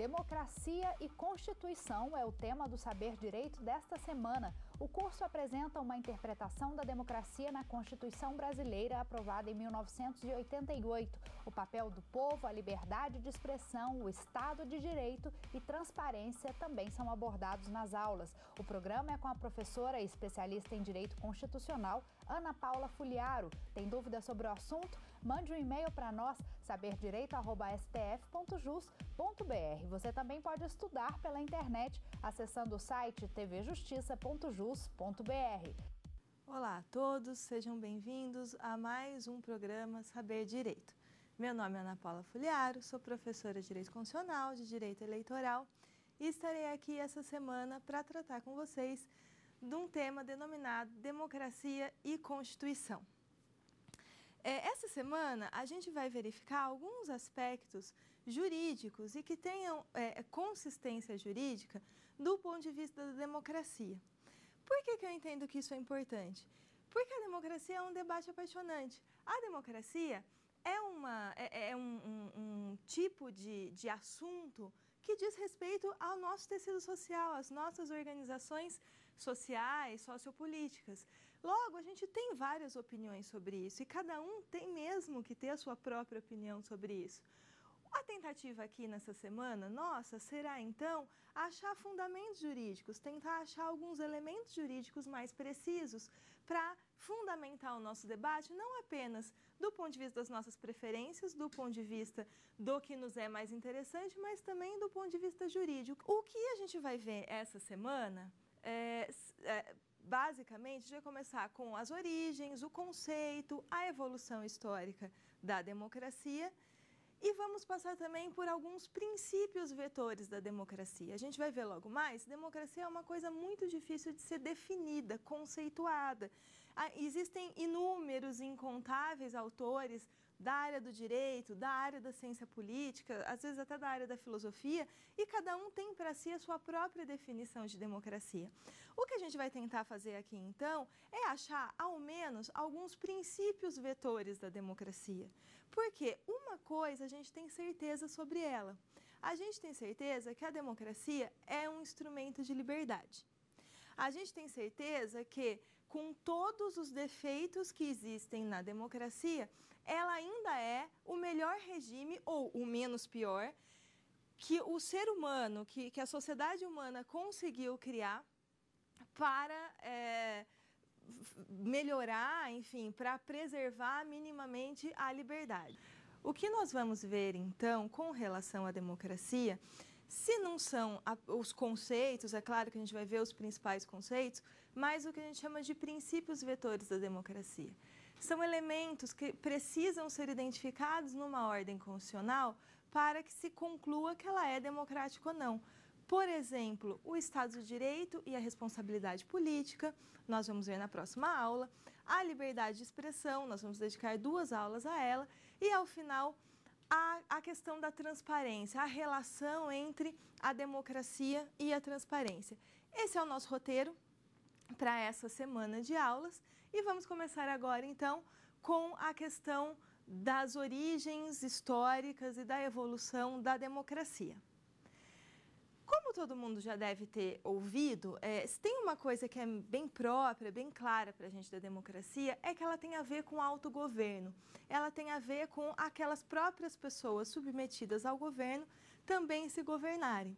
Democracia e Constituição é o tema do Saber Direito desta semana. O curso apresenta uma interpretação da democracia na Constituição brasileira, aprovada em 1988, o papel do povo, a liberdade de expressão, o Estado de Direito e transparência também são abordados nas aulas. O programa é com a professora e especialista em Direito Constitucional, Ana Paula Fuliaro. Tem dúvidas sobre o assunto? Mande um e-mail para nós, saberdireito.stf.jus.br. Você também pode estudar pela internet acessando o site tvjustiça.jus.br. Olá a todos, sejam bem-vindos a mais um programa Saber Direito. Meu nome é Ana Paula Fuliaro, sou professora de Direito Constitucional, de Direito Eleitoral e estarei aqui essa semana para tratar com vocês de um tema denominado Democracia e Constituição. É, essa semana a gente vai verificar alguns aspectos jurídicos e que tenham é, consistência jurídica do ponto de vista da democracia. Por que, que eu entendo que isso é importante? Porque a democracia é um debate apaixonante. A democracia é, uma, é, é um, um, um, tipo de, de assunto que diz respeito ao nosso tecido social, às nossas organizações sociais, sociopolíticas. Logo, a gente tem várias opiniões sobre isso e cada um tem mesmo que ter a sua própria opinião sobre isso. A tentativa aqui nessa semana, nossa, será então achar fundamentos jurídicos, tentar achar alguns elementos jurídicos mais precisos para fundamentar o nosso debate, não apenas do ponto de vista das nossas preferências, do ponto de vista do que nos é mais interessante, mas também do ponto de vista jurídico. O que a gente vai ver essa semana é, é, basicamente, a gente vai começar com as origens, o conceito, a evolução histórica da democracia e vamos passar também por alguns princípios vetores da democracia. A gente vai ver logo mais, democracia é uma coisa muito difícil de ser definida, conceituada. Ah, existem inúmeros, incontáveis autores da área do direito, da área da ciência política, às vezes até da área da filosofia, e cada um tem para si a sua própria definição de democracia. O que a gente vai tentar fazer aqui então é achar ao menos alguns princípios vetores da democracia. Porque uma coisa a gente tem certeza sobre ela. A gente tem certeza que a democracia é um instrumento de liberdade. A gente tem certeza que com todos os defeitos que existem na democracia, ela ainda é o melhor regime ou o menos pior que o ser humano, que, que a sociedade humana conseguiu criar para é, melhorar, enfim, para preservar minimamente a liberdade. O que nós vamos ver então com relação à democracia se não são a, os conceitos, é claro que a gente vai ver os principais conceitos, mas o que a gente chama de princípios vetores da democracia. São elementos que precisam ser identificados numa ordem constitucional para que se conclua que ela é democrática ou não. Por exemplo, o Estado de Direito e a responsabilidade política, nós vamos ver na próxima aula. A liberdade de expressão, nós vamos dedicar duas aulas a ela. E, ao final, a, a questão da transparência, a relação entre a democracia e a transparência. Esse é o nosso roteiro para essa semana de aulas e vamos começar agora então com a questão das origens históricas e da evolução da democracia como todo mundo já deve ter ouvido, é, se tem uma coisa que é bem própria, bem clara para a gente da democracia, é que ela tem a ver com autogoverno. Ela tem a ver com aquelas próprias pessoas submetidas ao governo também se governarem.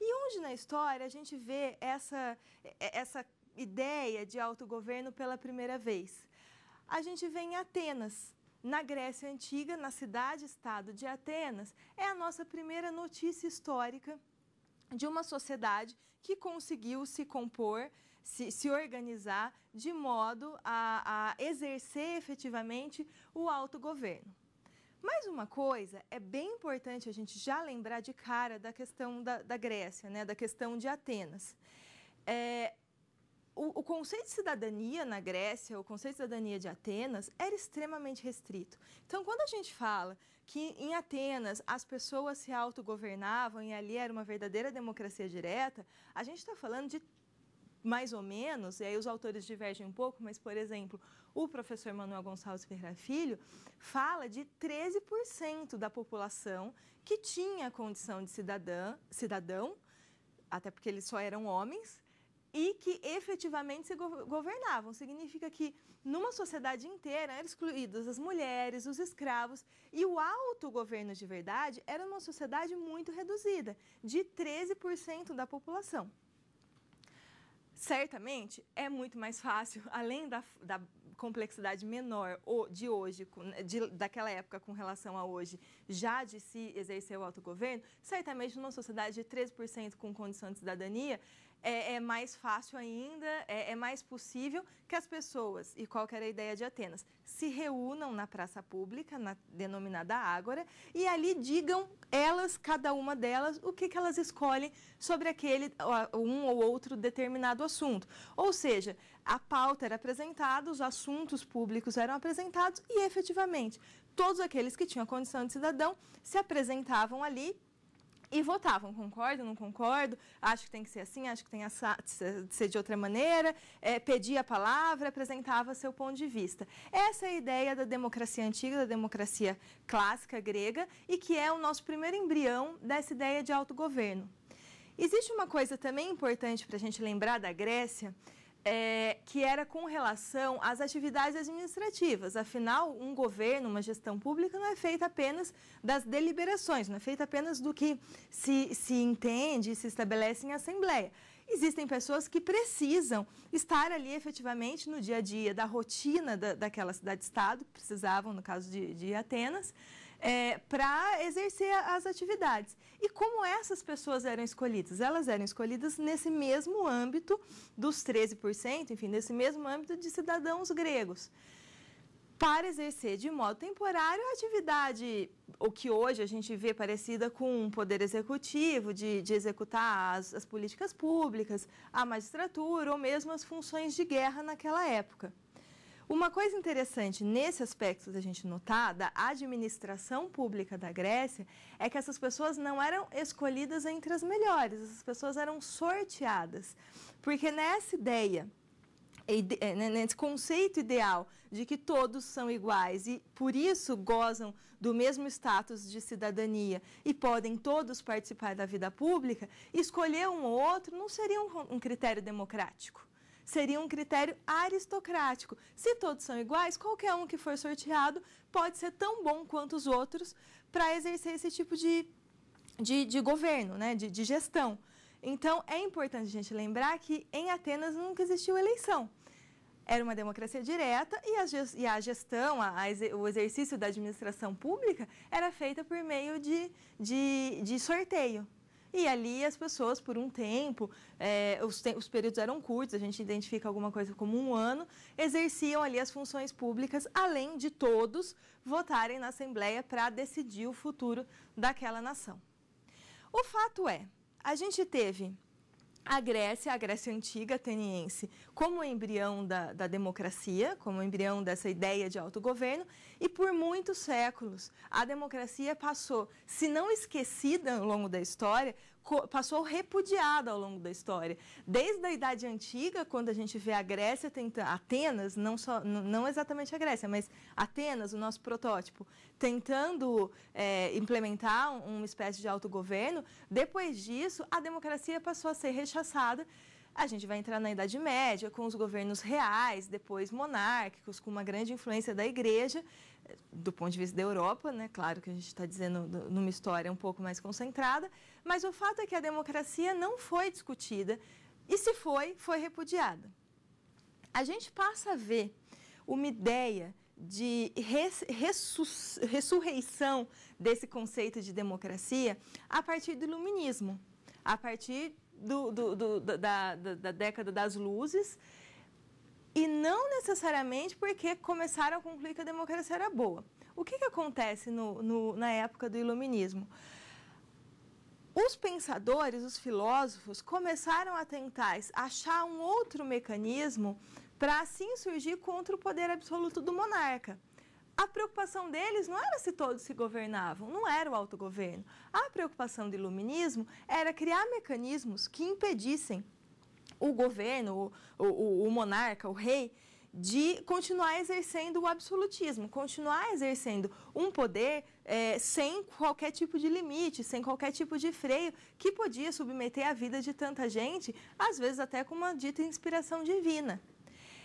E onde na história a gente vê essa, é, essa ideia de autogoverno pela primeira vez? A gente vê em Atenas, na Grécia Antiga, na cidade-estado de Atenas, é a nossa primeira notícia histórica de uma sociedade que conseguiu se compor, se, se organizar de modo a, a exercer efetivamente o autogoverno. Mais uma coisa, é bem importante a gente já lembrar de cara da questão da, da Grécia, né, da questão de Atenas. É, o, o, conceito de cidadania na Grécia, o conceito de cidadania de Atenas, era extremamente restrito. Então, quando a gente fala que em Atenas as pessoas se autogovernavam e ali era uma verdadeira democracia direta, a gente está falando de mais ou menos, e aí os autores divergem um pouco, mas, por exemplo, o professor Manuel Gonçalves Ferreira Filho fala de 13% da população que tinha condição de cidadã, cidadão, até porque eles só eram homens, e que efetivamente se governavam. Significa que numa sociedade inteira eram excluídas as mulheres, os escravos e o alto governo de verdade era uma sociedade muito reduzida, de 13% da população. Certamente é muito mais fácil, além da, da complexidade menor de hoje, de, daquela época com relação a hoje, já de se exercer o autogoverno, certamente numa sociedade de 13% com condição de cidadania, é, é mais fácil ainda, é, é, mais possível que as pessoas, e qual era a ideia de Atenas, se reúnam na praça pública, na denominada Ágora, e ali digam elas, cada uma delas, o que, que elas escolhem sobre aquele um ou outro determinado assunto. Ou seja, a pauta era apresentada, os assuntos públicos eram apresentados e efetivamente todos aqueles que tinham a condição de cidadão se apresentavam ali e votavam, concordo, não concordo, acho que tem que ser assim, acho que tem que ser de outra maneira, é, pedia a palavra, apresentava seu ponto de vista. Essa é a ideia da democracia antiga, da democracia clássica grega, e que é o nosso primeiro embrião dessa ideia de autogoverno. Existe uma coisa também importante para a gente lembrar da Grécia, é, que era com relação às atividades administrativas. Afinal, um governo, uma gestão pública não é feita apenas das deliberações, não é feita apenas do que se, se entende e se estabelece em assembleia. Existem pessoas que precisam estar ali efetivamente no dia a dia da rotina da, daquela cidade-estado, precisavam, no caso de, de Atenas, é, para exercer as atividades. E como essas pessoas eram escolhidas? Elas eram escolhidas nesse mesmo âmbito dos 13%, enfim, nesse mesmo âmbito de cidadãos gregos para exercer de modo temporário a atividade, o que hoje a gente vê parecida com um poder executivo, de, de executar as, as políticas públicas, a magistratura ou mesmo as funções de guerra naquela época. Uma coisa interessante nesse aspecto da gente notar da administração pública da Grécia é que essas pessoas não eram escolhidas entre as melhores, essas pessoas eram sorteadas. Porque nessa ideia eh, né, nesse conceito ideal de que todos são iguais e por isso gozam do mesmo status de cidadania e podem todos participar da vida pública, escolher um ou outro não seria um, um critério democrático seria um critério aristocrático. Se todos são iguais, qualquer um que for sorteado pode ser tão bom quanto os outros para exercer esse tipo de, de, de governo, né, de, de gestão. Então, é importante a gente lembrar que em Atenas nunca existiu eleição. Era uma democracia direta e a gestão, a, a, o exercício da administração pública era feita por meio de, de, de sorteio, e ali as pessoas, por um tempo, é, os, te os períodos eram curtos, a gente identifica alguma coisa como um ano, exerciam ali as funções públicas, além de todos votarem na Assembleia para decidir o futuro daquela nação. O fato é, a gente teve a Grécia, a Grécia antiga ateniense, como embrião da, da, democracia, como embrião dessa ideia de autogoverno, e por muitos séculos a democracia passou, se não esquecida ao longo da história, passou repudiada ao longo da história. Desde a Idade Antiga, quando a gente vê a Grécia tentando, Atenas, não, só, não exatamente a Grécia, mas Atenas, o nosso protótipo, tentando é, implementar uma espécie de autogoverno, depois disso, a democracia passou a ser rechaçada. A gente vai entrar na Idade Média, com os governos reais, depois monárquicos, com uma grande influência da igreja, do ponto de vista da Europa, né? claro que a gente está dizendo numa história um pouco mais concentrada, mas o fato é que a democracia não foi discutida e, se foi, foi repudiada. A gente passa a ver uma ideia de res, ressus, ressurreição desse conceito de democracia a partir do iluminismo, a partir do, do, do, da, da, da década das luzes e não necessariamente porque começaram a concluir que a democracia era boa. O que, que acontece no, no, na época do iluminismo? Os pensadores, os filósofos, começaram a tentar achar um outro mecanismo para assim surgir contra o poder absoluto do monarca. A preocupação deles não era se todos se governavam, não era o autogoverno. A preocupação do iluminismo era criar mecanismos que impedissem o governo, o, o, o monarca, o rei, de continuar exercendo o absolutismo, continuar exercendo um poder é, sem qualquer tipo de limite, sem qualquer tipo de freio, que podia submeter a vida de tanta gente, às vezes até com uma dita inspiração divina.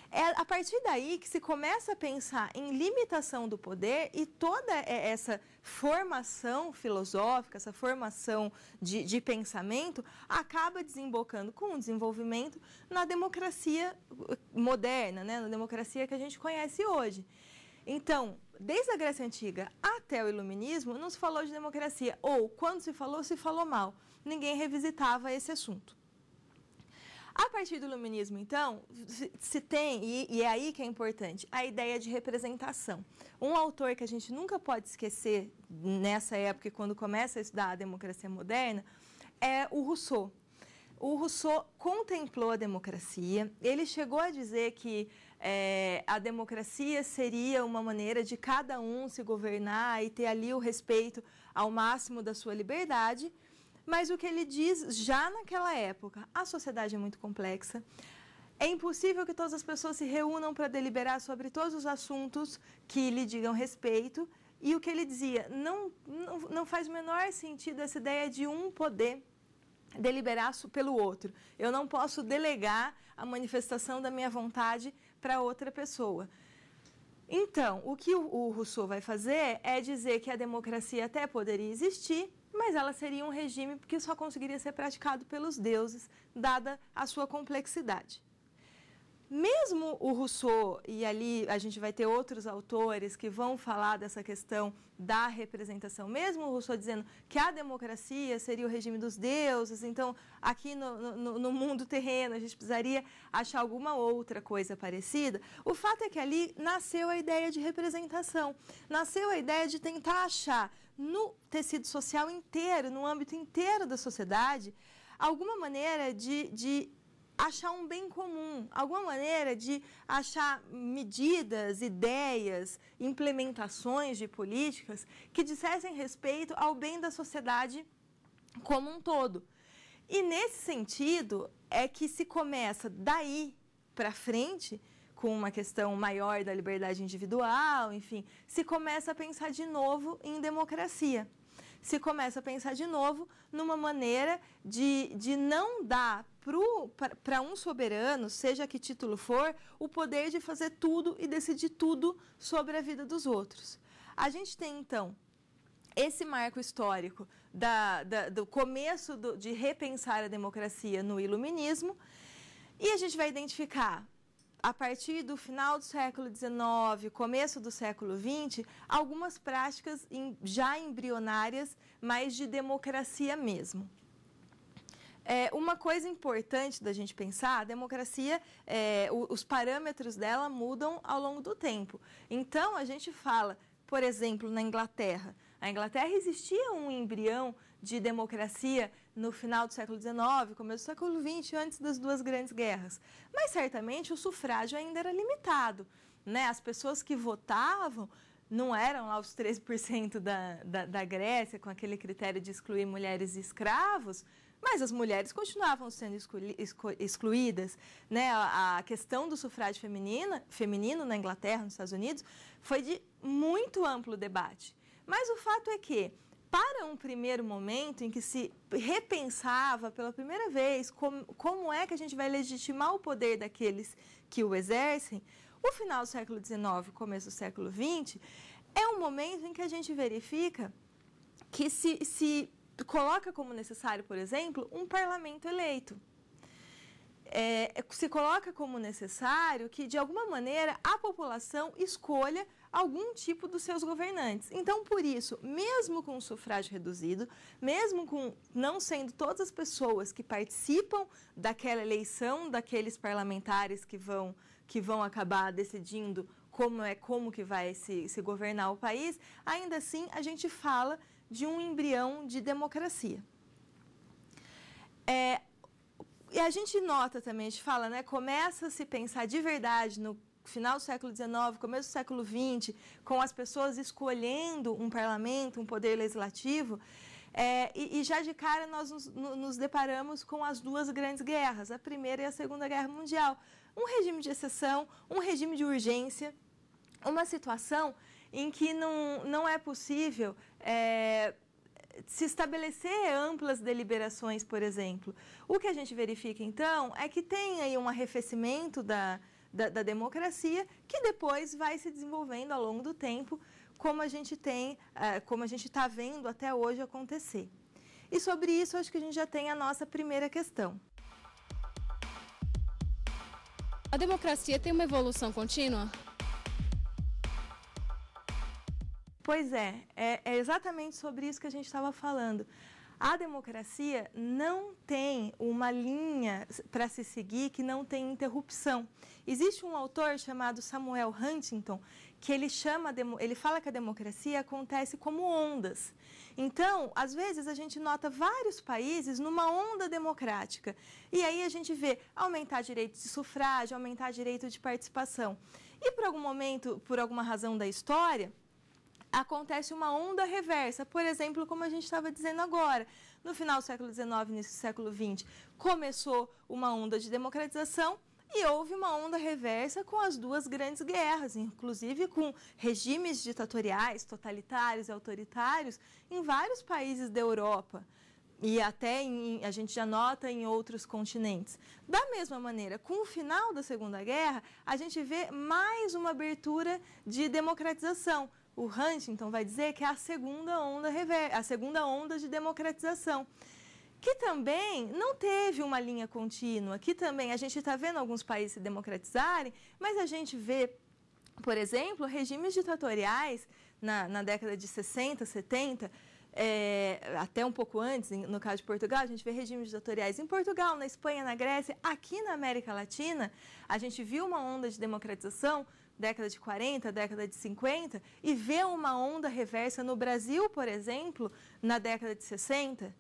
É a partir daí que se começa a pensar em limitação do poder e toda é, essa formação filosófica, essa formação de, de pensamento, acaba desembocando com o desenvolvimento na democracia moderna, né? na democracia que a gente conhece hoje. Então, desde a Grécia Antiga até o Iluminismo, não se falou de democracia, ou quando se falou, se falou mal. Ninguém revisitava esse assunto. A partir do iluminismo, então, se tem, e, e é aí que é importante, a ideia de representação. Um autor que a gente nunca pode esquecer nessa época, quando começa a estudar a democracia moderna, é o Rousseau. O Rousseau contemplou a democracia, ele chegou a dizer que é, a democracia seria uma maneira de cada um se governar e ter ali o respeito ao máximo da sua liberdade, mas o que ele diz já naquela época, a sociedade é muito complexa. É impossível que todas as pessoas se reúnam para deliberar sobre todos os assuntos que lhe digam respeito. E o que ele dizia, não, não, não faz o menor sentido essa ideia de um poder deliberar pelo outro. Eu não posso delegar a manifestação da minha vontade para outra pessoa. Então, o que o Rousseau vai fazer é dizer que a democracia até poderia existir, mas ela seria um regime que só conseguiria ser praticado pelos deuses, dada a sua complexidade. Mesmo o Rousseau, e ali a gente vai ter outros autores que vão falar dessa questão da representação, mesmo o Rousseau dizendo que a democracia seria o regime dos deuses, então aqui no, no, no mundo terreno a gente precisaria achar alguma outra coisa parecida, o fato é que ali nasceu a ideia de representação, nasceu a ideia de tentar achar no tecido social inteiro, no âmbito inteiro da sociedade, alguma maneira de, de achar um bem comum, alguma maneira de achar medidas, ideias, implementações de políticas que dissessem respeito ao bem da sociedade como um todo. E nesse sentido é que se começa daí para frente com uma questão maior da liberdade individual, enfim, se começa a pensar de novo em democracia. Se começa a pensar de novo numa maneira de, de não dar para um soberano, seja que título for, o poder de fazer tudo e decidir tudo sobre a vida dos outros. A gente tem, então, esse marco histórico da, da, do começo do, de repensar a democracia no iluminismo, e a gente vai identificar a partir do final do século XIX, começo do século XX, algumas práticas já embrionárias, mas de democracia mesmo. É, uma coisa importante da gente pensar, a democracia, é, os parâmetros dela mudam ao longo do tempo. Então, a gente fala, por exemplo, na Inglaterra. A Inglaterra existia um embrião de democracia no final do século XIX, começo do século XX, antes das duas grandes guerras. Mas certamente o sufrágio ainda era limitado. Né? As pessoas que votavam não eram lá os 13% da, da, da Grécia, com aquele critério de excluir mulheres e escravos, mas as mulheres continuavam sendo excluídas. Né? A, a, questão do sufrágio feminina, feminino na Inglaterra, nos Estados Unidos, foi de muito amplo debate. Mas o fato é que para um primeiro momento em que se repensava pela primeira vez como, como é que a gente vai legitimar o poder daqueles que o exercem, o final do século XIX, começo do século XX, é um momento em que a gente verifica que se, se coloca como necessário, por exemplo, um parlamento eleito. É, é, se coloca como necessário que, de alguma maneira, a população escolha algum tipo dos seus governantes. Então, por isso, mesmo com o sufrágio reduzido, mesmo com não sendo todas as pessoas que participam daquela eleição, daqueles parlamentares que vão, que vão acabar decidindo como é como que vai se, se governar o país, ainda assim a gente fala de um embrião de democracia. É, e a gente nota também, a gente fala, né? Começa a se pensar de verdade no final do século XIX, começo do século XX, com as pessoas escolhendo um parlamento, um poder legislativo, é, e, e, já de cara nós nos, nos, deparamos com as duas grandes guerras, a Primeira e a Segunda Guerra Mundial. Um regime de exceção, um regime de urgência, uma situação em que não, não é possível. É, se estabelecer amplas deliberações, por exemplo. O que a gente verifica, então, é que tem aí um arrefecimento da, da, da democracia que depois vai se desenvolvendo ao longo do tempo, como a gente tem, eh, como a gente está vendo até hoje acontecer. E sobre isso, acho que a gente já tem a nossa primeira questão. A democracia tem uma evolução contínua? Pois é, é, é exatamente sobre isso que a gente estava falando. A democracia não tem uma linha para se seguir que não tem interrupção. Existe um autor chamado Samuel Huntington que ele chama, ele fala que a democracia acontece como ondas. Então, às vezes a gente nota vários países numa onda democrática. E aí a gente vê aumentar direito de sufrágio, aumentar direito de participação. E por algum momento, por alguma razão da história, acontece uma onda reversa. Por exemplo, como a gente estava dizendo agora, no final do século XIX, início do século XX, começou uma onda de democratização e houve uma onda reversa com as duas grandes guerras, inclusive com regimes ditatoriais, totalitários e autoritários em vários países da Europa e até em, a gente já nota em outros continentes. Da mesma maneira, com o final da Segunda Guerra, a gente vê mais uma abertura de democratização, o Huntington vai dizer que é a segunda onda, a segunda onda de democratização, que também não teve uma linha contínua, que também a gente está vendo alguns países se democratizarem, mas a gente vê, por exemplo, regimes ditatoriais na, na década de 60, 70, é, até um pouco antes, no caso de Portugal, a gente vê regimes ditatoriais em Portugal, na Espanha, na Grécia, aqui na América Latina, a gente viu uma onda de democratização década de 40, década de 50, e vê uma onda reversa no Brasil, por exemplo, na década de 60?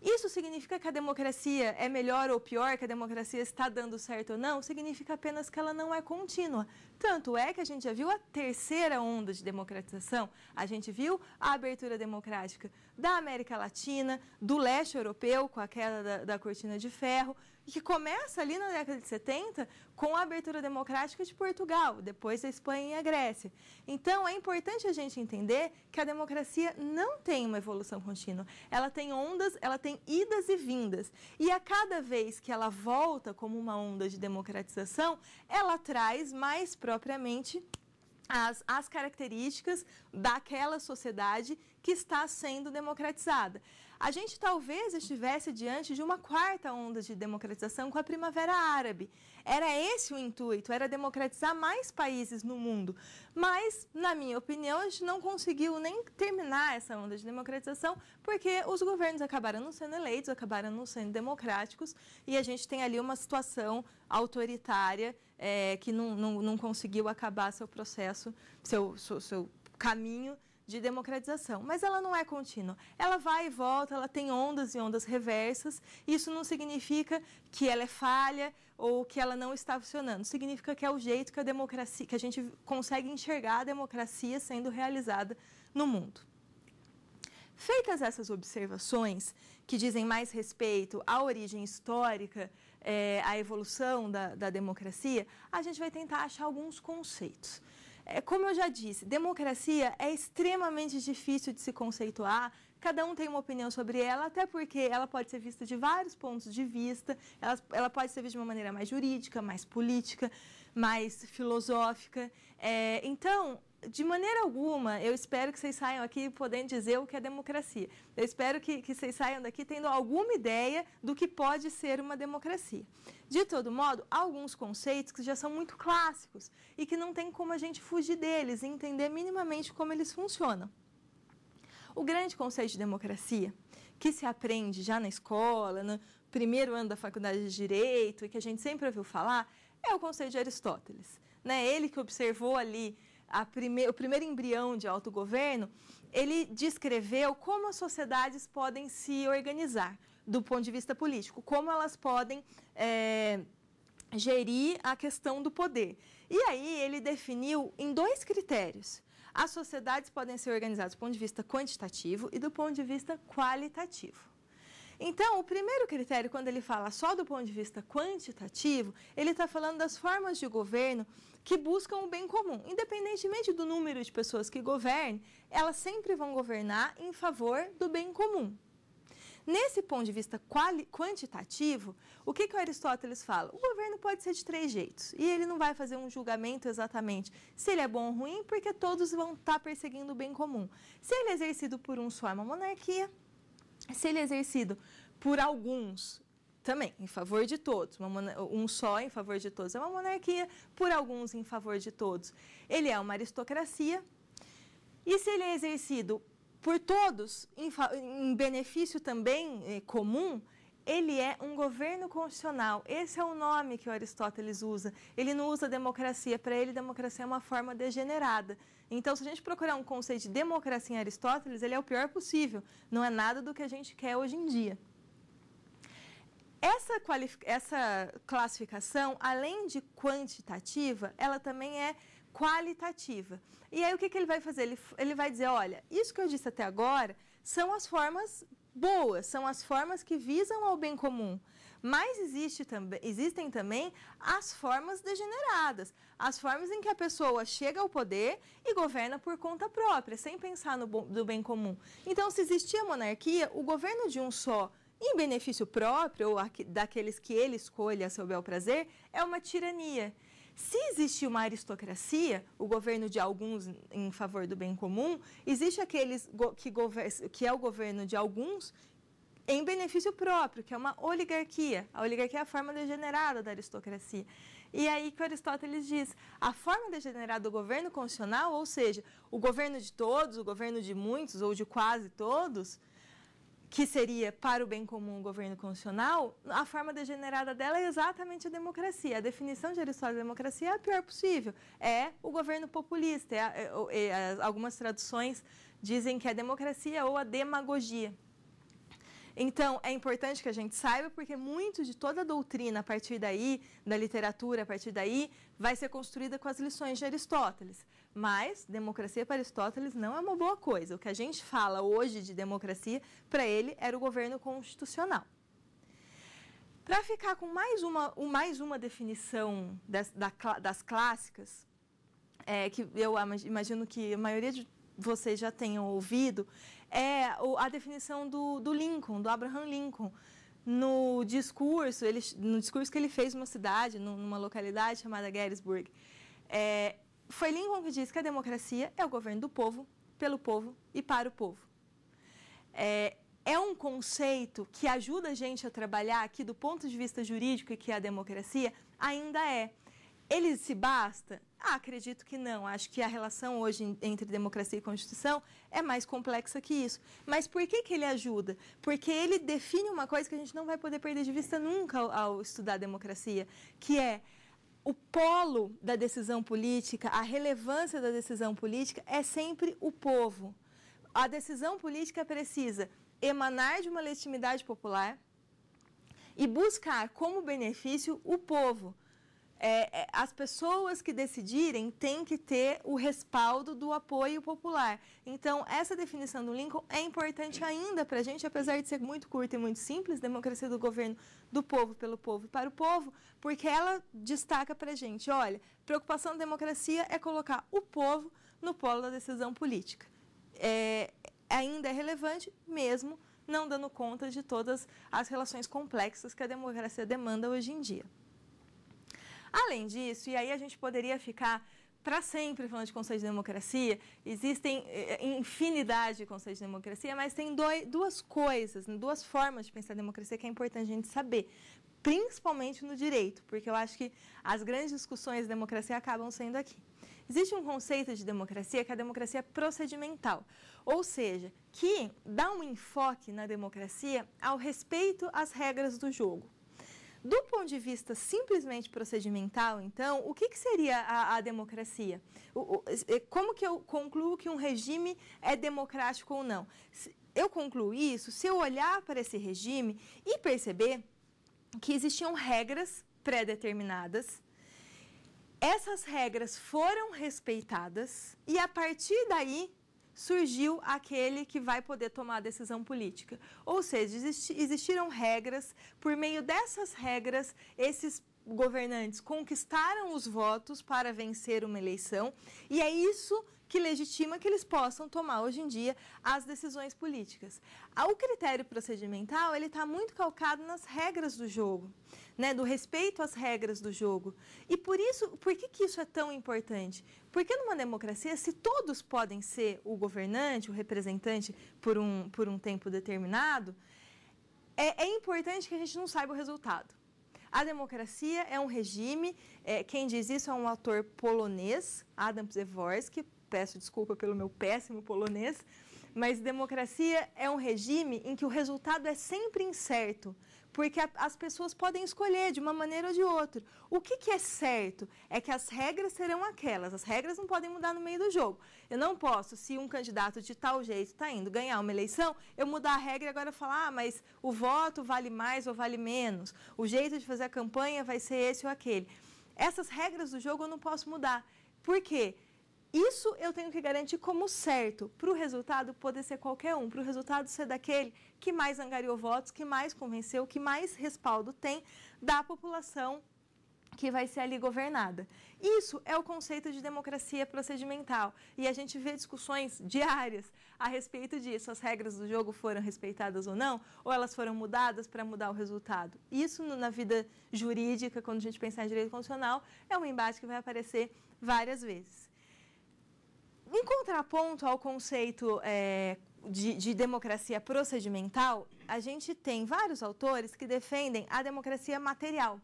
Isso significa que a democracia é melhor ou pior, que a democracia está dando certo ou não? Significa apenas que ela não é contínua. Tanto é que a gente já viu a terceira onda de democratização, a gente viu a abertura democrática da América Latina, do leste europeu, com a queda da, da cortina de ferro, que começa ali na década de 70 com a abertura democrática de Portugal, depois a Espanha e a Grécia. Então, é importante a gente entender que a democracia não tem uma evolução contínua. Ela tem ondas, ela tem idas e vindas. E a cada vez que ela volta como uma onda de democratização, ela traz mais propriamente as, as, características daquela sociedade que está sendo democratizada a gente talvez estivesse diante de uma quarta onda de democratização com a Primavera Árabe. Era esse o intuito, era democratizar mais países no mundo. Mas, na minha opinião, a gente não conseguiu nem terminar essa onda de democratização porque os governos acabaram não sendo eleitos, acabaram não sendo democráticos e a gente tem ali uma situação autoritária é, que não, não, não conseguiu acabar seu processo, seu, seu, seu caminho de democratização, mas ela não é contínua. Ela vai e volta, ela tem ondas e ondas reversas. Isso não significa que ela é falha ou que ela não está funcionando. Significa que é o jeito que a democracia, que a gente consegue enxergar a democracia sendo realizada no mundo. Feitas essas observações, que dizem mais respeito à origem histórica, é, à evolução da, da democracia, a gente vai tentar achar alguns conceitos. É, como eu já disse, democracia é extremamente difícil de se conceituar, cada um tem uma opinião sobre ela, até porque ela pode ser vista de vários pontos de vista, ela, ela pode ser vista de uma maneira mais jurídica, mais política, mais filosófica. É, então, de maneira alguma, eu espero que vocês saiam aqui podendo dizer o que é democracia. Eu espero que, que vocês saiam daqui tendo alguma ideia do que pode ser uma democracia. De todo modo, há alguns conceitos que já são muito clássicos e que não tem como a gente fugir deles e entender minimamente como eles funcionam. O grande conceito de democracia, que se aprende já na escola, no primeiro ano da faculdade de Direito e que a gente sempre ouviu falar, é o conceito de Aristóteles. Né? Ele que observou ali prime... o primeiro embrião de autogoverno, ele descreveu como as sociedades podem se organizar do ponto de vista político, como elas podem é, gerir a questão do poder. E aí ele definiu em dois critérios. As sociedades podem ser organizadas do ponto de vista quantitativo e do ponto de vista qualitativo. Então, o primeiro critério, quando ele fala só do ponto de vista quantitativo, ele está falando das formas de governo que buscam o bem comum. Independentemente do número de pessoas que governem, elas sempre vão governar em favor do bem comum. Nesse ponto de vista quantitativo, o que, que o Aristóteles fala? O governo pode ser de três jeitos. E ele não vai fazer um julgamento exatamente se ele é bom ou ruim, porque todos vão estar tá perseguindo o bem comum. Se ele é exercido por um só, é uma monarquia. Se ele é exercido por alguns também em favor de todos. um só em favor de todos. É uma monarquia por alguns em favor de todos. Ele é uma aristocracia. E se ele é exercido por todos em, em benefício também eh, comum, ele é um governo constitucional. Esse é o nome que o Aristóteles usa. Ele não usa democracia. Para ele, democracia é uma forma degenerada. Então, se a gente procurar um conceito de democracia em Aristóteles, ele é o pior possível. Não é nada do que a gente quer hoje em dia. Essa, essa classificação, além de quantitativa, ela também é qualitativa. E aí o que, que ele vai fazer? Ele, ele vai dizer, olha, isso que eu disse até agora são as formas boas, são as formas que visam ao bem comum. Mas existe existem também as formas degeneradas, as formas em que a pessoa chega ao poder e governa por conta própria, sem pensar no do bem comum. Então, se existia monarquia, o governo de um só em benefício próprio, ou daqueles que ele escolha a seu bel prazer, é uma tirania. Se existe uma aristocracia, o governo de alguns em favor do bem comum, existe aqueles que, que é o governo de alguns em benefício próprio, que é uma oligarquia. A oligarquia é a forma degenerada da aristocracia. E aí que Aristóteles diz, a forma degenerada do governo constitucional, ou seja, o governo de todos, o governo de muitos ou de quase todos, que seria para o bem comum o governo constitucional, a forma degenerada dela é exatamente a democracia. A definição de Aristóteles de democracia é a pior possível. É o governo populista. É, é, é, é algumas traduções dizem que é a democracia ou a demagogia. Então, é importante que a gente saiba, porque muito de toda a doutrina a partir daí, da literatura a partir daí, vai ser construída com as lições de Aristóteles. Mas democracia para Aristóteles não é uma boa coisa. O que a gente fala hoje de democracia, para ele, era o governo constitucional. Para ficar com mais uma, mais uma definição das, das clássicas, é, que eu imagino que a maioria de vocês já tenham ouvido, é a definição do, do Lincoln, do Abraham Lincoln. No discurso, ele, no discurso que ele fez numa cidade, numa localidade chamada Gettysburg, é, foi Lincoln que disse que a democracia é o governo do povo, pelo povo e para o povo. É, é um conceito que ajuda a gente a trabalhar aqui do ponto de vista jurídico, que a democracia, ainda é. Ele se basta? Ah, acredito que não. Acho que a relação hoje entre democracia e Constituição é mais complexa que isso. Mas por que, que ele ajuda? Porque ele define uma coisa que a gente não vai poder perder de vista nunca ao, ao estudar a democracia, que é o polo da decisão política, a relevância da decisão política é sempre o povo. A decisão política precisa emanar de uma legitimidade popular e buscar como benefício o povo. É, é, as pessoas que decidirem têm que ter o respaldo do apoio popular. Então, essa definição do Lincoln é importante ainda para a gente, apesar de ser muito curta e muito simples, democracia do governo do povo, pelo povo e para o povo, porque ela destaca para a gente, olha, preocupação da democracia é colocar o povo no polo da decisão política. É, ainda é relevante, mesmo não dando conta de todas as relações complexas que a democracia demanda hoje em dia. Além disso, e aí a gente poderia ficar para sempre falando de conceitos de democracia, existem eh, eh, infinidade de conceitos de democracia, mas tem dois, duas coisas, né, duas formas de pensar democracia que é importante a gente saber, principalmente no direito, porque eu acho que as grandes discussões de democracia acabam sendo aqui. Existe um conceito de democracia que é a democracia procedimental, ou seja, que dá um enfoque na democracia ao respeito às regras do jogo. Do ponto de vista simplesmente procedimental, então, o que, que seria a, a democracia? O, o, é, como que eu concluo que um regime é democrático ou não? eu concluo isso se eu olhar para esse regime e perceber que existiam regras pré-determinadas, essas regras foram respeitadas e a partir daí surgiu aquele que vai poder tomar a decisão política. Ou seja, existiram regras, por meio dessas regras, esses governantes conquistaram os votos para vencer uma eleição, e é isso que que legitima que eles possam tomar hoje em dia as decisões políticas. O critério procedimental ele está muito calcado nas regras do jogo, né, do respeito às regras do jogo. E por isso, por que, que isso é tão importante? Porque numa democracia, se todos podem ser o governante, o representante por um, por um tempo determinado, é, é importante que a gente não saiba o resultado. A democracia é um regime, é, quem diz isso é um autor polonês, Adam Przeworski, peço desculpa pelo meu péssimo polonês, mas democracia é um regime em que o resultado é sempre incerto, porque a, as pessoas podem escolher de uma maneira ou de outra. O que, que é certo é que as regras serão aquelas, as regras não podem mudar no meio do jogo. Eu não posso, se um candidato de tal jeito está indo ganhar uma eleição, eu mudar a regra e agora falar, ah, mas o voto vale mais ou vale menos, o jeito de fazer a campanha vai ser esse ou aquele. Essas regras do jogo eu não posso mudar. Por quê? Isso eu tenho que garantir como certo, para o resultado poder ser qualquer um, para o resultado ser daquele que mais angariou votos, que mais convenceu, que mais respaldo tem da população que vai ser ali governada. Isso é o conceito de democracia procedimental e a gente vê discussões diárias a respeito disso. As regras do jogo foram respeitadas ou não, ou elas foram mudadas para mudar o resultado. Isso na vida jurídica, quando a gente pensar em direito constitucional, é um embate que vai aparecer várias vezes. Em contraponto ao conceito é, de, de, democracia procedimental, a gente tem vários autores que defendem a democracia material.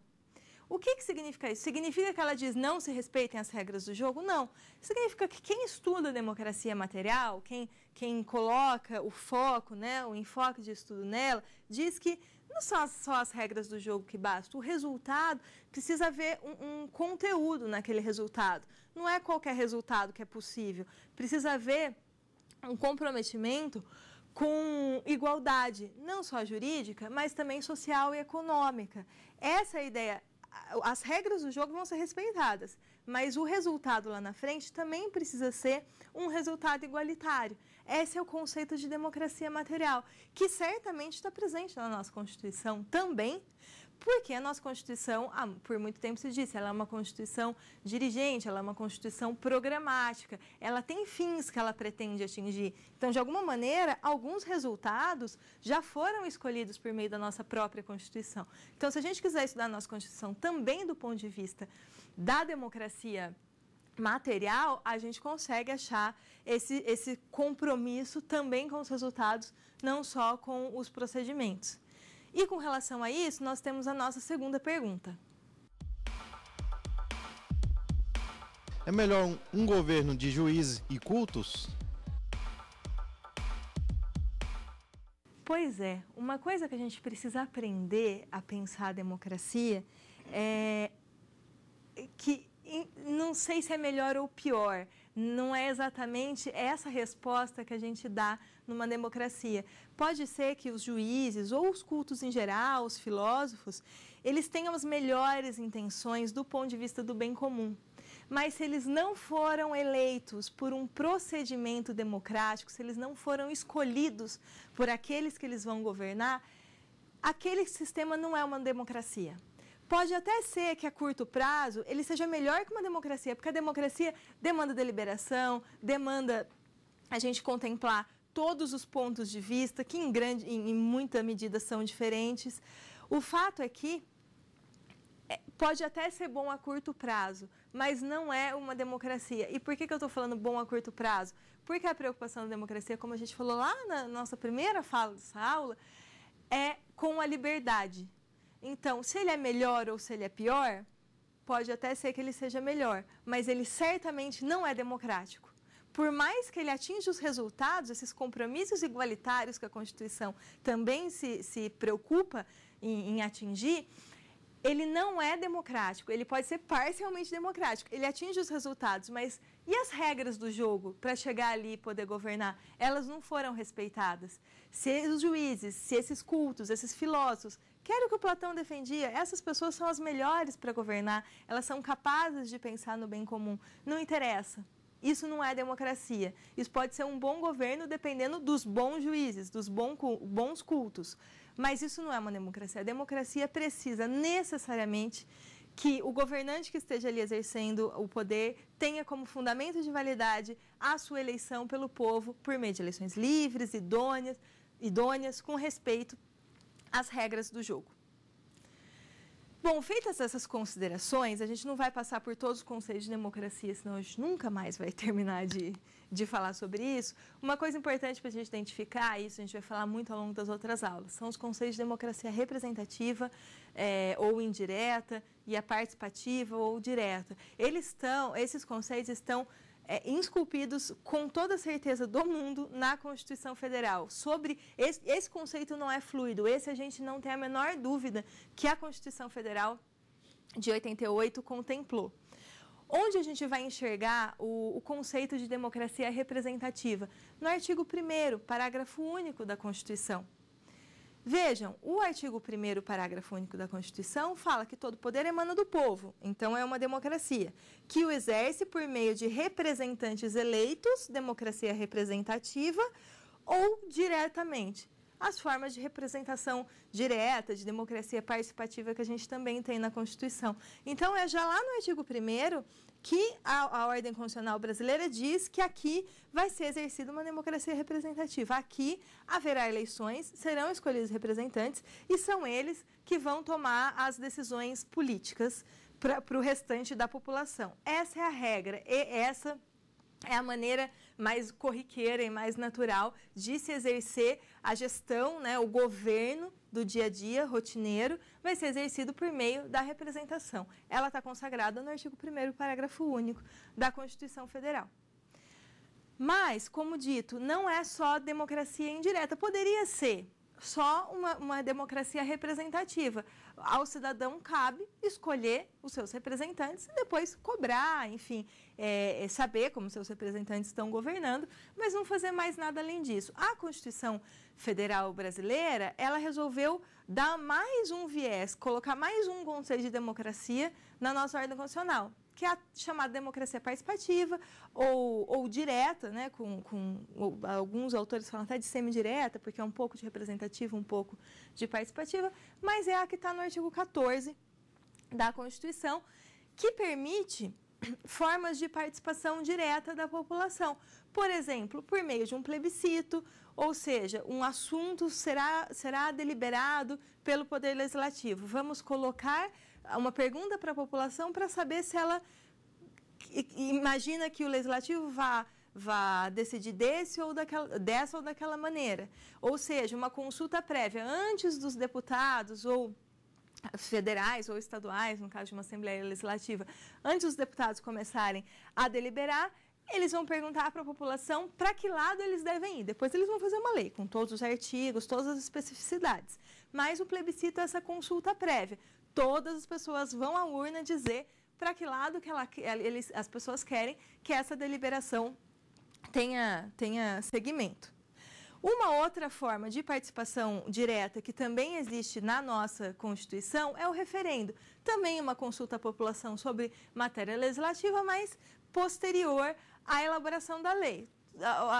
O que, que significa isso? Significa que ela diz não se respeitem as regras do jogo? Não. Significa que quem estuda a democracia material, quem, quem coloca o foco, né, o enfoque de estudo nela, diz que não são só as regras do jogo que bastam. O resultado precisa haver um, um, conteúdo naquele resultado. Não é qualquer resultado que é possível. Precisa haver um comprometimento com igualdade, não só jurídica, mas também social e econômica. Essa é a ideia. As regras do jogo vão ser respeitadas, mas o resultado lá na frente também precisa ser um resultado igualitário. Esse é o conceito de democracia material, que certamente está presente na nossa Constituição também, porque a nossa Constituição, ah, por muito tempo se disse, ela é uma Constituição dirigente, ela é uma Constituição programática, ela tem fins que ela pretende atingir. Então, de alguma maneira, alguns resultados já foram escolhidos por meio da nossa própria Constituição. Então, se a gente quiser estudar a nossa Constituição também do ponto de vista da democracia material, a gente consegue achar esse, esse compromisso também com os resultados, não só com os procedimentos. E com relação a isso, nós temos a nossa segunda pergunta. É melhor um, um governo de juízes e cultos? Pois é, uma coisa que a gente precisa aprender a pensar a democracia é que não sei se é melhor ou pior. Não é exatamente essa resposta que a gente dá numa democracia. Pode ser que os juízes ou os cultos em geral, os filósofos, eles tenham as melhores intenções do ponto de vista do bem comum. Mas se eles não foram eleitos por um procedimento democrático, se eles não foram escolhidos por aqueles que eles vão governar, aquele sistema não é uma democracia pode até ser que a curto prazo ele seja melhor que uma democracia, porque a democracia demanda deliberação, demanda a gente contemplar todos os pontos de vista, que em, grande, em, em muita medida são diferentes. O fato é que é, pode até ser bom a curto prazo, mas não é uma democracia. E por que, que eu estou falando bom a curto prazo? Porque a preocupação da democracia, como a gente falou lá na nossa primeira fala dessa aula, é com a liberdade. Então, se ele é melhor ou se ele é pior, pode até ser que ele seja melhor, mas ele certamente não é democrático. Por mais que ele atinja os resultados, esses compromissos igualitários que a Constituição também se, se preocupa em, em atingir, ele não é democrático. Ele pode ser parcialmente democrático. Ele atinge os resultados, mas e as regras do jogo para chegar ali e poder governar? Elas não foram respeitadas. Se os juízes, se esses cultos, esses filósofos que era o que o Platão defendia. Essas pessoas são as melhores para governar, elas são capazes de pensar no bem comum. Não interessa. Isso não é democracia. Isso pode ser um bom governo dependendo dos bons juízes, dos bons cultos. Mas isso não é uma democracia. A democracia precisa necessariamente que o governante que esteja ali exercendo o poder tenha como fundamento de validade a sua eleição pelo povo por meio de eleições livres, idôneas, idôneas com respeito as regras do jogo. Bom, feitas essas considerações, a gente não vai passar por todos os conceitos de democracia, senão a gente nunca mais vai terminar de, de falar sobre isso. Uma coisa importante para a gente identificar, é isso a gente vai falar muito ao longo das outras aulas, são os conceitos de democracia representativa é, ou indireta e a participativa ou direta. Eles estão, esses conceitos estão é, esculpidos com toda certeza do mundo na Constituição Federal. Sobre esse, esse conceito não é fluido, esse a gente não tem a menor dúvida que a Constituição Federal de 88 contemplou. Onde a gente vai enxergar o, o, conceito de democracia representativa? No artigo 1, parágrafo único da Constituição. Vejam, o artigo 1 parágrafo único da Constituição fala que todo poder emana do povo, então é uma democracia, que o exerce por meio de representantes eleitos, democracia representativa, ou diretamente as formas de representação direta, de democracia participativa que a gente também tem na Constituição. Então, é já lá no artigo 1 que a, a, ordem constitucional brasileira diz que aqui vai ser exercida uma democracia representativa. Aqui haverá eleições, serão escolhidos representantes e são eles que vão tomar as decisões políticas para o restante da população. Essa é a regra e essa é a maneira mais corriqueira e mais natural de se exercer a gestão, né, o governo do dia a dia, rotineiro, vai ser exercido por meio da representação. Ela está consagrada no artigo 1 parágrafo único da Constituição Federal. Mas, como dito, não é só democracia indireta. Poderia ser, só uma, uma democracia representativa. Ao cidadão cabe escolher os seus representantes e depois cobrar, enfim, é, é, saber como seus representantes estão governando, mas não fazer mais nada além disso. A Constituição Federal Brasileira, ela resolveu dar mais um viés, colocar mais um conceito de democracia na nossa ordem constitucional que é a chamada democracia participativa ou, ou direta, né, com, com ou, alguns autores falam até de semidireta, porque é um pouco de representativa, um pouco de participativa, mas é a que está no artigo 14 da Constituição, que permite formas de participação direta da população. Por exemplo, por meio de um plebiscito, ou seja, um assunto será, será deliberado pelo Poder Legislativo. Vamos colocar uma pergunta para a população para saber se ela imagina que o legislativo vá vá decidir desse ou daquela, dessa ou daquela maneira. Ou seja, uma consulta prévia antes dos deputados ou federais ou estaduais, no caso de uma Assembleia Legislativa, antes dos deputados começarem a deliberar, eles vão perguntar para a população para que lado eles devem ir. Depois eles vão fazer uma lei com todos os artigos, todas as especificidades. Mas o plebiscito é essa consulta prévia, todas as pessoas vão à urna dizer para que lado que ela, eles, as pessoas querem que essa deliberação tenha, tenha segmento. Uma outra forma de participação direta que também existe na nossa Constituição é o referendo. Também uma consulta à população sobre matéria legislativa, mas posterior à elaboração da lei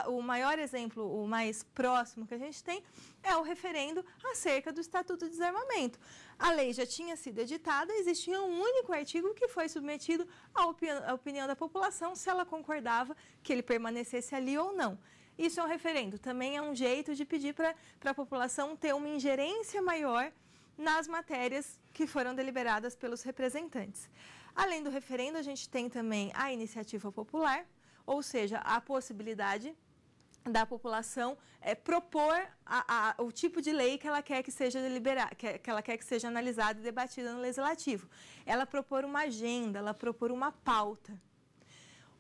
o maior exemplo, o mais próximo que a gente tem, é o referendo acerca do Estatuto de Desarmamento. A lei já tinha sido editada, existia um único artigo que foi submetido à opinião, da população se ela concordava que ele permanecesse ali ou não. Isso é um referendo, também é um jeito de pedir para a população ter uma ingerência maior nas matérias que foram deliberadas pelos representantes. Além do referendo, a gente tem também a iniciativa popular, ou seja, a possibilidade da população é, propor a, a, o tipo de lei que ela quer que seja deliberada, que, que, ela quer que seja analisada e debatida no legislativo. Ela propor uma agenda, ela propor uma pauta.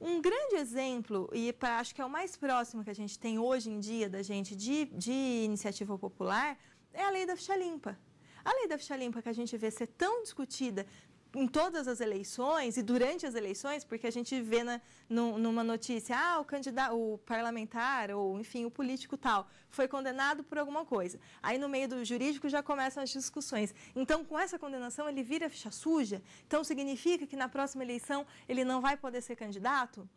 Um grande exemplo, e pra, acho que é o mais próximo que a gente tem hoje em dia da gente de, de iniciativa popular, é a lei da ficha limpa. A lei da ficha limpa que a gente vê ser tão discutida, em todas as eleições e durante as eleições, porque a gente vê na, né, no, numa notícia, ah, o candidato, o parlamentar ou enfim, o político tal foi condenado por alguma coisa. Aí no meio do jurídico já começam as discussões. Então, com essa condenação ele vira ficha suja? Então significa que na próxima eleição ele não vai poder ser candidato?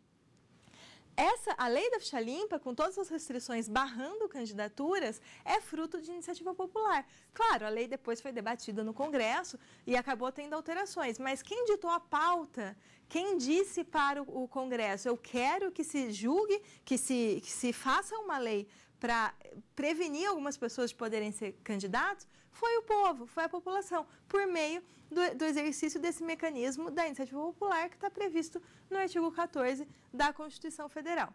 Essa, a lei da ficha limpa, com todas as restrições barrando candidaturas, é fruto de iniciativa popular. Claro, a lei depois foi debatida no Congresso e acabou tendo alterações, mas quem ditou a pauta quem disse para o Congresso, eu quero que se julgue, que se, que se faça uma lei para prevenir algumas pessoas de poderem ser candidatos foi o povo, foi a população, por meio do, do exercício desse mecanismo da iniciativa popular que está previsto no artigo 14 da Constituição Federal.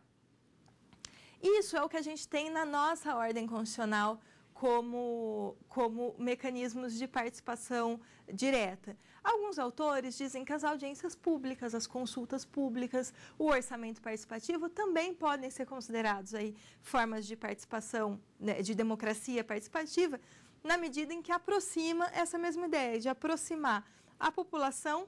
Isso é o que a gente tem na nossa ordem constitucional como, como mecanismos de participação direta. Alguns autores dizem que as audiências públicas, as consultas públicas, o orçamento participativo também podem ser considerados aí formas de participação, né, de democracia participativa, na medida em que aproxima essa mesma ideia de aproximar a população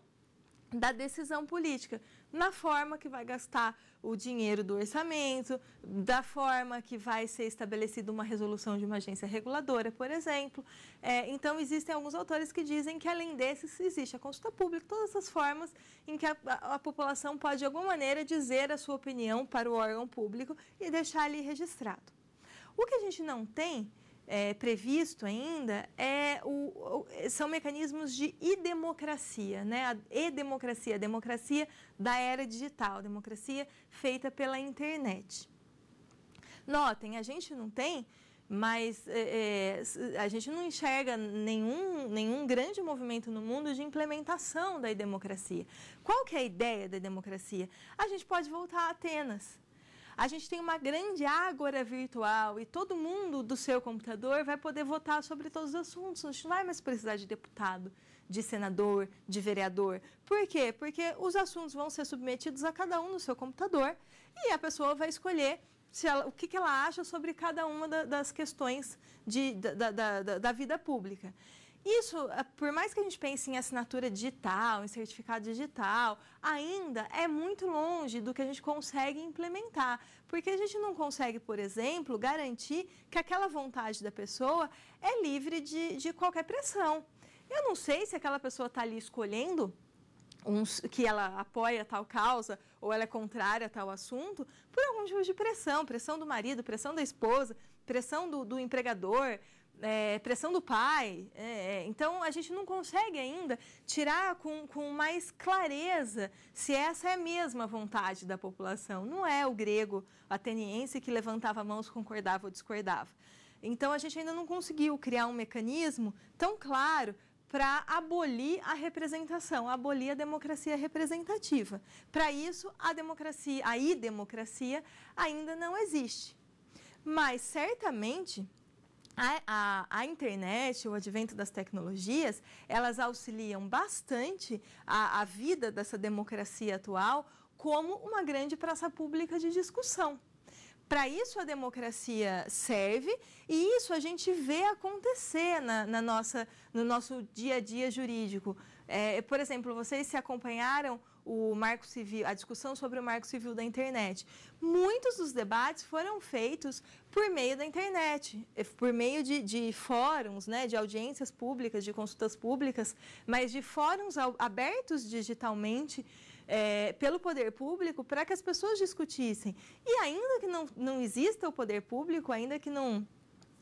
da decisão política na forma que vai gastar o dinheiro do orçamento, da forma que vai ser estabelecida uma resolução de uma agência reguladora, por exemplo. É, então, existem alguns autores que dizem que, além desses, existe a consulta pública, todas essas formas em que a, a, a população pode, de alguma maneira, dizer a sua opinião para o órgão público e deixar ali registrado. O que a gente não tem é, previsto ainda é o, o, são mecanismos de e-democracia, né? A e-democracia, democracia da era digital, democracia feita pela internet. Notem, a gente não tem mas é, é a gente não enxerga nenhum, nenhum grande movimento no mundo de implementação da democracia. Qual que é a ideia da democracia? A gente pode voltar a Atenas, a gente tem uma grande ágora virtual e todo mundo do seu computador vai poder votar sobre todos os assuntos. A gente não vai mais precisar de deputado, de senador, de vereador. Por quê? Porque os assuntos vão ser submetidos a cada um no seu computador e a pessoa vai escolher ela, o que, que, ela acha sobre cada uma da, das questões de, da, da, da vida pública. Isso, eh, por mais que a gente pense em assinatura digital, em certificado digital, ainda é muito longe do que a gente consegue implementar, porque a gente não consegue, por exemplo, garantir que aquela vontade da pessoa é livre de, de qualquer pressão. Eu não sei se aquela pessoa está ali escolhendo um, que ela apoia tal causa ou ela é contrária a tal assunto por algum tipo de pressão, pressão do marido, pressão da esposa, pressão do, do empregador, é, pressão do pai. É, é, então, a gente não consegue ainda tirar com, com mais clareza se essa é a mesma vontade da população. Não é o grego ateniense que levantava mãos, concordava ou discordava. Então, a gente ainda não conseguiu criar um mecanismo tão claro para abolir a representação, abolir a democracia representativa. Para isso, a democracia, a idemocracia ainda não existe. Mas certamente a, a, a, internet, o advento das tecnologias, elas auxiliam bastante a, a vida dessa democracia atual como uma grande praça pública de discussão. Para isso a democracia serve e isso a gente vê acontecer na, na nossa, no nosso dia a dia jurídico. É, por exemplo, vocês se acompanharam o marco civil, a discussão sobre o marco civil da internet. Muitos dos debates foram feitos por meio da internet, é, por meio de, de fóruns, né, de audiências públicas, de consultas públicas, mas de fóruns abertos digitalmente é, pelo poder público para que as pessoas discutissem. E ainda que não, não exista o poder público, ainda que não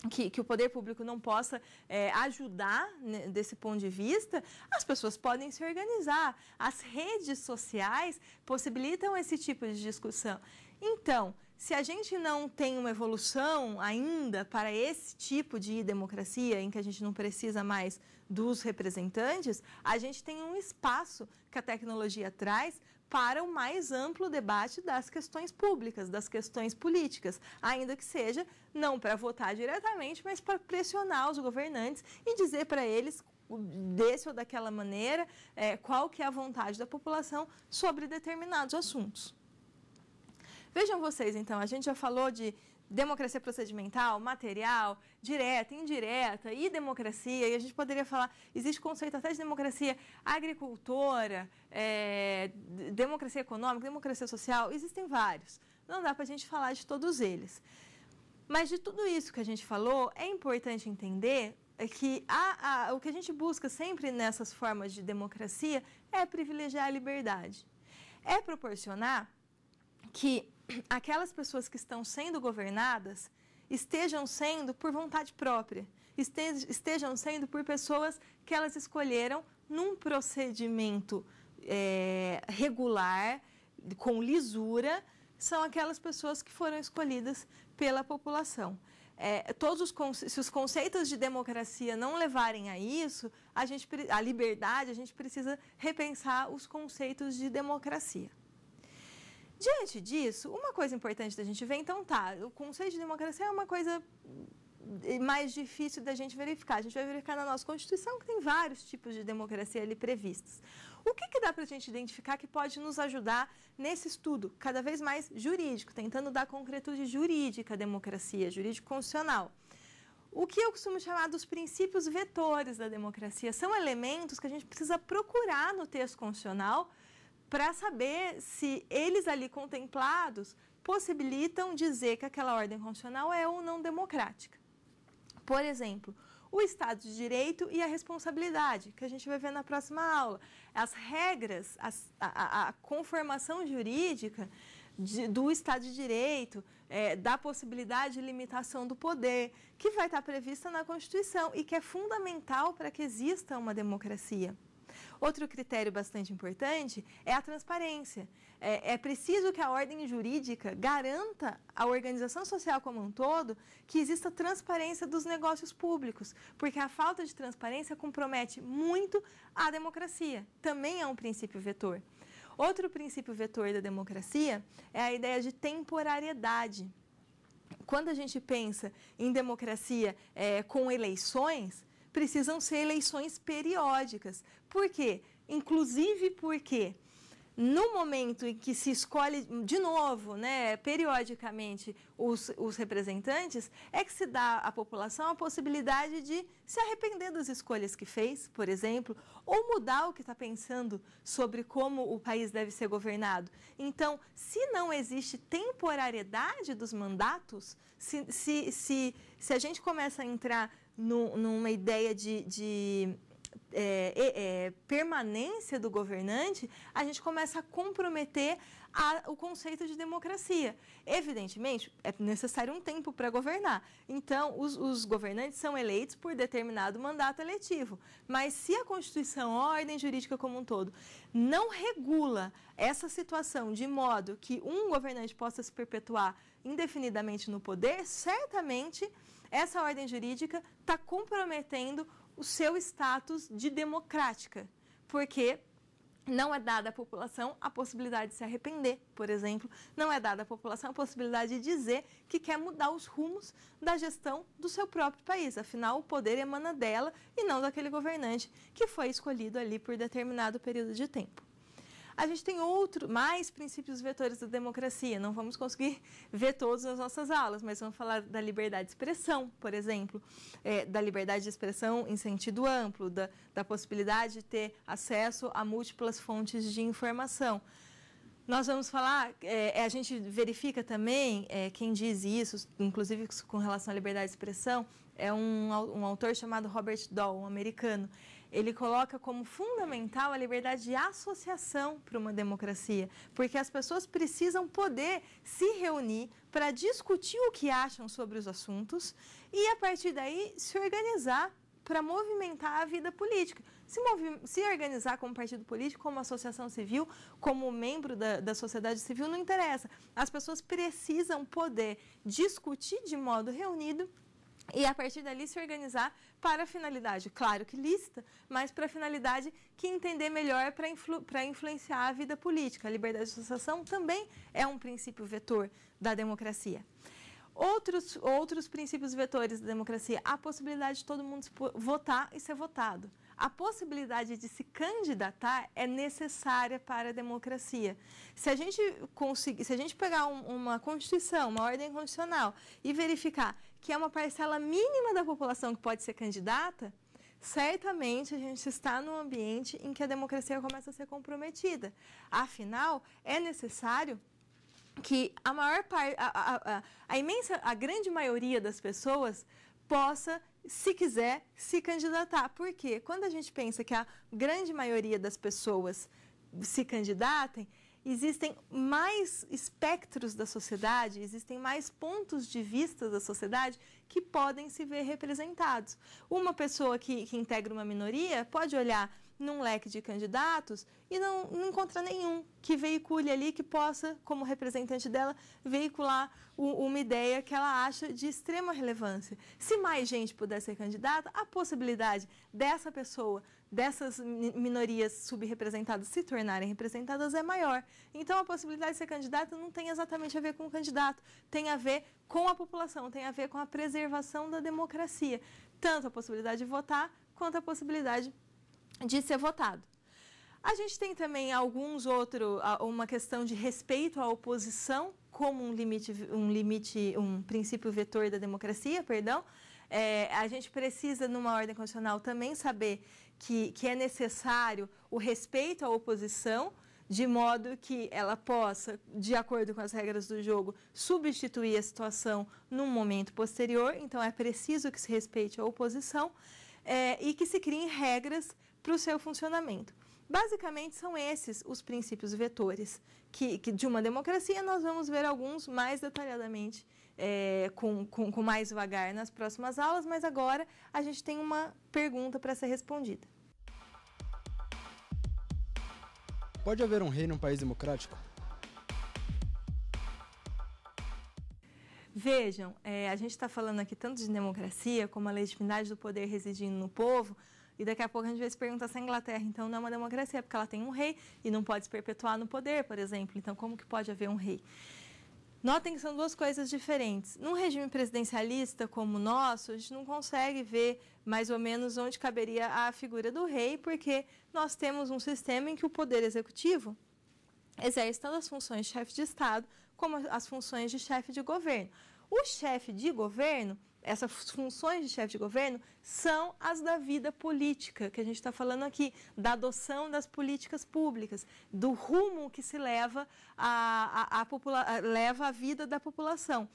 que, que, o poder público não possa é, ajudar né, desse ponto de vista, as pessoas podem se organizar. As redes sociais possibilitam esse tipo de discussão. Então, se a gente não tem uma evolução ainda para esse tipo de democracia, em que a gente não precisa mais dos representantes, a gente tem um espaço que a tecnologia traz para o mais amplo debate das questões públicas, das questões políticas, ainda que seja não para votar diretamente, mas para pressionar os governantes e dizer para eles desse ou daquela maneira é, qual que é a vontade da população sobre determinados assuntos. Vejam vocês, então, a gente já falou de democracia procedimental, material, direta, indireta e democracia. E a gente poderia falar, existe conceito até de democracia agricultora, é, democracia econômica, democracia social, existem vários. Não dá para a gente falar de todos eles. Mas de tudo isso que a gente falou, é importante entender que a, a, o que a gente busca sempre nessas formas de democracia é privilegiar a liberdade. É proporcionar que aquelas pessoas que estão sendo governadas estejam sendo por vontade própria, estejam sendo por pessoas que elas escolheram num procedimento é, regular, com lisura, são aquelas pessoas que foram escolhidas pela população. É, todos os, se os conceitos de democracia não levarem a isso, a, gente, a liberdade, a gente precisa repensar os conceitos de democracia. Diante disso, uma coisa importante da gente ver, então tá, o conceito de democracia é uma coisa eh, mais difícil da gente verificar. A gente vai verificar na nossa Constituição que tem vários tipos de democracia ali previstos. O que, que dá para a gente identificar que pode nos ajudar nesse estudo cada vez mais jurídico, tentando dar concretude jurídica à democracia, jurídico-constitucional? O que eu costumo chamar dos princípios vetores da democracia são elementos que a gente precisa procurar no texto constitucional para saber se eles ali contemplados possibilitam dizer que aquela ordem constitucional é ou não democrática. Por exemplo, o Estado de Direito e a responsabilidade, que a gente vai ver na próxima aula. As regras, as, a, a, conformação jurídica de, do Estado de Direito, é, da possibilidade de limitação do poder, que vai estar prevista na Constituição e que é fundamental para que exista uma democracia. Outro critério bastante importante é a transparência. É, é preciso que a ordem jurídica garanta à organização social como um todo que exista transparência dos negócios públicos, porque a falta de transparência compromete muito a democracia. Também é um princípio vetor. Outro princípio vetor da democracia é a ideia de temporariedade. Quando a gente pensa em democracia é, com eleições, precisam ser eleições periódicas. Por quê? Inclusive porque no momento em que se escolhe de novo, né, periodicamente, os, os, representantes, é que se dá à população a possibilidade de se arrepender das escolhas que fez, por exemplo, ou mudar o que está pensando sobre como o país deve ser governado. Então, se não existe temporariedade dos mandatos, se, se, se, se a gente começa a entrar no, numa ideia de, de é, é, permanência do governante, a gente começa a comprometer a, o conceito de democracia. Evidentemente, é necessário um tempo para governar. Então, os, os, governantes são eleitos por determinado mandato eletivo. Mas se a Constituição, a ordem jurídica como um todo, não regula essa situação de modo que um governante possa se perpetuar indefinidamente no poder, certamente essa ordem jurídica está comprometendo o seu status de democrática, porque não é dada à população a possibilidade de se arrepender, por exemplo, não é dada à população a possibilidade de dizer que quer mudar os rumos da gestão do seu próprio país. Afinal, o poder emana dela e não daquele governante que foi escolhido ali por determinado período de tempo a gente tem outro, mais princípios vetores da democracia. Não vamos conseguir ver todos nas nossas aulas, mas vamos falar da liberdade de expressão, por exemplo, é, da liberdade de expressão em sentido amplo, da, da possibilidade de ter acesso a múltiplas fontes de informação. Nós vamos falar, é, é a gente verifica também, é, quem diz isso, inclusive com relação à liberdade de expressão, é um, um autor chamado Robert Doll, um americano ele coloca como fundamental a liberdade de associação para uma democracia, porque as pessoas precisam poder se reunir para discutir o que acham sobre os assuntos e, a partir daí, se organizar para movimentar a vida política. Se, se, organizar como partido político, como associação civil, como membro da, da sociedade civil, não interessa. As pessoas precisam poder discutir de modo reunido e a partir dali se organizar para a finalidade, claro que lista, mas para a finalidade que entender melhor para influ, para influenciar a vida política. A liberdade de associação também é um princípio vetor da democracia. Outros, outros princípios vetores da democracia, a possibilidade de todo mundo votar e ser votado. A possibilidade de se candidatar é necessária para a democracia. Se a gente conseguir, se a gente pegar um, uma constituição, uma ordem constitucional e verificar que é uma parcela mínima da população que pode ser candidata, certamente a gente está num ambiente em que a democracia começa a ser comprometida. Afinal, é necessário que a maior parte, a, a, a, imensa, a grande maioria das pessoas possa, se quiser, se candidatar. Porque quando a gente pensa que a grande maioria das pessoas se candidatem, existem mais espectros da sociedade, existem mais pontos de vista da sociedade que podem se ver representados. Uma pessoa que, que integra uma minoria pode olhar num leque de candidatos e não, não encontra nenhum que veicule ali, que possa, como representante dela, veicular o, uma ideia que ela acha de extrema relevância. Se mais gente puder ser candidata, a possibilidade dessa pessoa, dessas minorias subrepresentadas se tornarem representadas é maior. Então, a possibilidade de ser candidata não tem exatamente a ver com o candidato, tem a ver com a população, tem a ver com a preservação da democracia. Tanto a possibilidade de votar quanto a possibilidade de ser votado. A gente tem também alguns outros, uma questão de respeito à oposição como um limite, um limite, um princípio vetor da democracia, perdão. É, a gente precisa, numa ordem constitucional, também saber que, que é necessário o respeito à oposição, de modo que ela possa, de acordo com as regras do jogo, substituir a situação num momento posterior. Então, é preciso que se respeite a oposição é, e que se criem regras para o seu funcionamento. Basicamente, são esses os princípios vetores que, que, de uma democracia nós vamos ver alguns mais detalhadamente, é, com, com, com, mais vagar nas próximas aulas, mas agora a gente tem uma pergunta para ser respondida. Pode haver um rei num país democrático? Vejam, é, a gente está falando aqui tanto de democracia como a legitimidade do poder residindo no povo, e daqui a pouco a gente vai se perguntar se a Inglaterra, então, não é uma democracia, porque ela tem um rei e não pode se perpetuar no poder, por exemplo. Então, como que pode haver um rei? Notem que são duas coisas diferentes. Num regime presidencialista como o nosso, a gente não consegue ver mais ou menos onde caberia a figura do rei, porque nós temos um sistema em que o poder executivo exerce tanto as funções de chefe de Estado como as funções de chefe de governo. O chefe de governo essas funções de chefe de governo são as da vida política, que a gente está falando aqui, da adoção das políticas públicas, do rumo que se leva a, a, a popula leva a vida da população.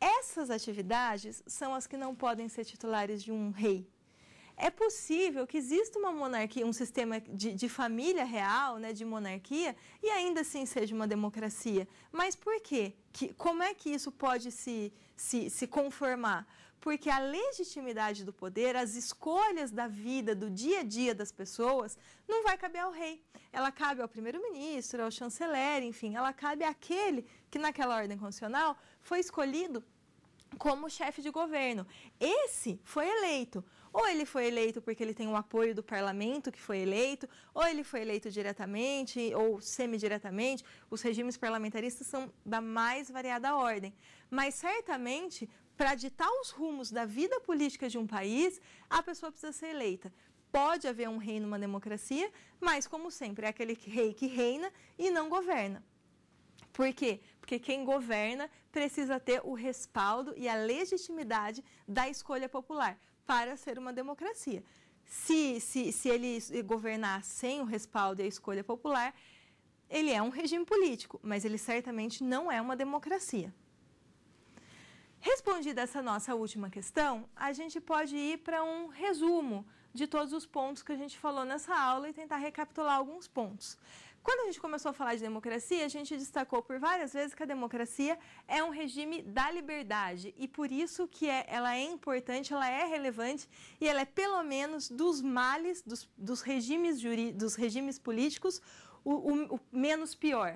Essas atividades são as que não podem ser titulares de um rei, é possível que exista uma monarquia, um sistema de, de, família real, né, de monarquia, e ainda assim seja uma democracia. Mas por quê? Que, como é que isso pode se, se, se conformar. Porque a legitimidade do poder, as escolhas da vida, do dia a dia das pessoas, não vai caber ao rei. Ela cabe ao primeiro-ministro, ao chanceler, enfim, ela cabe àquele que, naquela ordem constitucional, foi escolhido como chefe de governo. Esse foi eleito. Ou ele foi eleito porque ele tem o um apoio do parlamento que foi eleito, ou ele foi eleito diretamente ou semidiretamente. Os regimes parlamentaristas são da mais variada ordem. Mas certamente, para ditar os rumos da vida política de um país, a pessoa precisa ser eleita pode haver um rei numa democracia, mas, como sempre, é aquele rei que reina e não governa. Por quê? Porque quem governa precisa ter o respaldo e a legitimidade da escolha popular para ser uma democracia. Se, se, se ele governar sem o respaldo e a escolha popular, ele é um regime político, mas ele certamente não é uma democracia. Respondida essa nossa última questão, a gente pode ir para um resumo de todos os pontos que a gente falou nessa aula e tentar recapitular alguns pontos. Quando a gente começou a falar de democracia, a gente destacou por várias vezes que a democracia é um regime da liberdade e por isso que é, ela é importante, ela é relevante e ela é pelo menos dos males dos, dos regimes juri, dos regimes políticos o, o, o menos pior,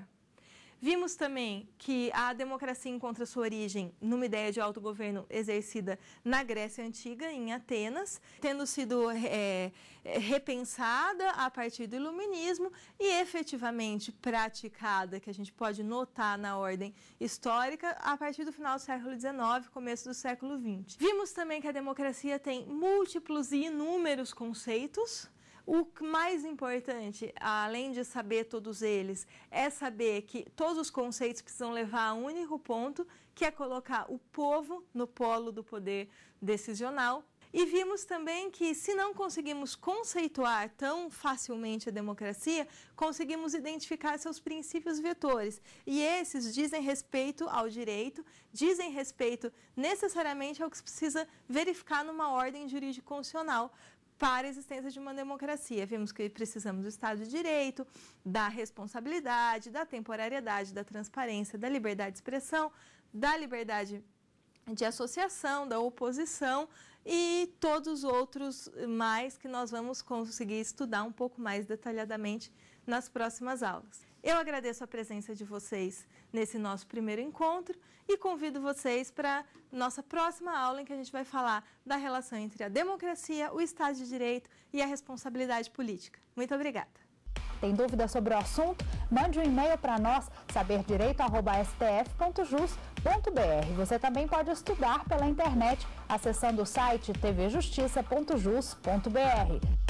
Vimos também que a democracia encontra sua origem numa ideia de autogoverno exercida na Grécia Antiga, em Atenas, tendo sido é, é, repensada a partir do Iluminismo e efetivamente praticada, que a gente pode notar na ordem histórica, a partir do final do século XIX, começo do século XX. Vimos também que a democracia tem múltiplos e inúmeros conceitos o mais importante, além de saber todos eles, é saber que todos os conceitos precisam levar a um único ponto, que é colocar o povo no polo do poder decisional. E vimos também que, se não conseguimos conceituar tão facilmente a democracia, conseguimos identificar seus princípios vetores. E esses dizem respeito ao direito, dizem respeito necessariamente ao que se precisa verificar numa ordem jurídico-constitucional para a existência de uma democracia. Vimos que precisamos do Estado de Direito, da responsabilidade, da temporariedade, da transparência, da liberdade de expressão, da liberdade de associação, da oposição e todos os outros mais que nós vamos conseguir estudar um pouco mais detalhadamente nas próximas aulas. Eu agradeço a presença de vocês nesse nosso primeiro encontro e convido vocês para nossa próxima aula em que a gente vai falar da relação entre a democracia, o Estado de Direito e a responsabilidade política. Muito obrigada. Tem dúvida sobre o assunto? Mande um e-mail para nós, saberdireito.stf.jus.br. Você também pode estudar pela internet acessando o site tvjustiça.jus.br.